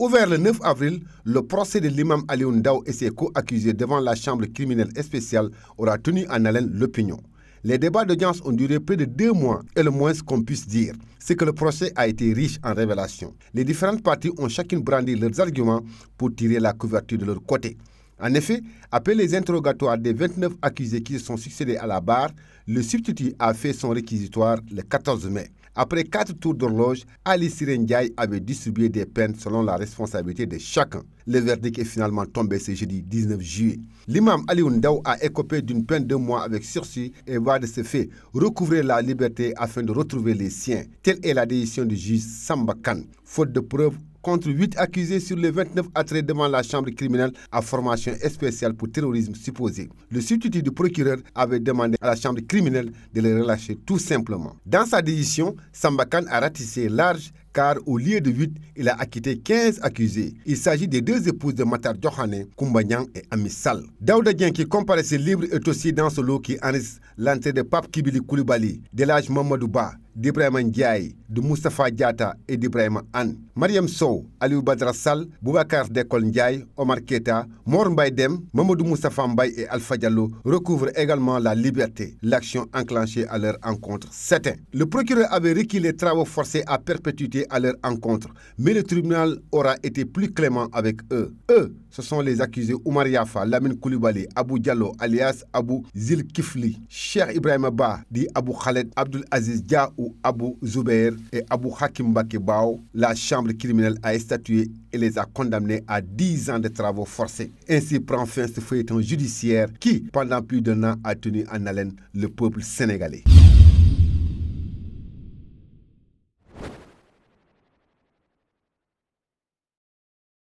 Ouvert le 9 avril, le procès de l'imam Aliou Ndao et ses co-accusés devant la chambre criminelle spéciale aura tenu en haleine l'opinion. Les débats d'audience ont duré près de deux mois et le moins qu'on puisse dire, c'est que le procès a été riche en révélations. Les différentes parties ont chacune brandi leurs arguments pour tirer la couverture de leur côté. En effet, après les interrogatoires des 29 accusés qui se sont succédés à la barre, le substitut a fait son réquisitoire le 14 mai. Après quatre tours d'horloge, Ali Sirendjai avait distribué des peines selon la responsabilité de chacun. Le verdict est finalement tombé ce jeudi 19 juillet. L'imam Ali Ndaw a écopé d'une peine de mois avec sursis et va de ce fait recouvrir la liberté afin de retrouver les siens. Telle est la décision du juge Samba Khan. Faute de preuves, contre huit accusés sur les 29 attraits devant la chambre criminelle à formation spéciale pour terrorisme supposé. Le substitut du procureur avait demandé à la chambre criminelle de les relâcher tout simplement. Dans sa décision, Sambakan a ratissé large car au lieu de 8, il a acquitté 15 accusés. Il s'agit des deux épouses de Matar Djohane, Kumbanyang et Amissal. Daouda Dien, qui comparaissait libre, est aussi dans ce lot qui enregistre l'entrée de Pape Kibili Koulibaly, de l'âge Mamadouba d'Ibrahima Ndiaye, de mustafa Diata et d'Ibrahima Anne. Mariam Sow, Aliou Badra Sal, Boubacar Dekol Ndiaye, Omar Keta, Mor Dem, Mamadou mustafa Mbaye et Alpha Diallo recouvrent également la liberté, l'action enclenchée à leur encontre s'éteint. Le procureur avait requis les travaux forcés à perpétuité à leur encontre, mais le tribunal aura été plus clément avec eux. Eux, ce sont les accusés Oumar Yafa, Lamine Koulibaly, Abu Diallo, alias Abu Zil Kifli, Cheikh Ibrahim Ba, Di Abu Khaled, Abdul Aziz Dia ou Abou Zouber et Abu Hakim Bakébao. La chambre criminelle a statué et les a condamnés à 10 ans de travaux forcés. Ainsi prend fin ce feuilleton judiciaire qui, pendant plus d'un an, a tenu en haleine le peuple sénégalais.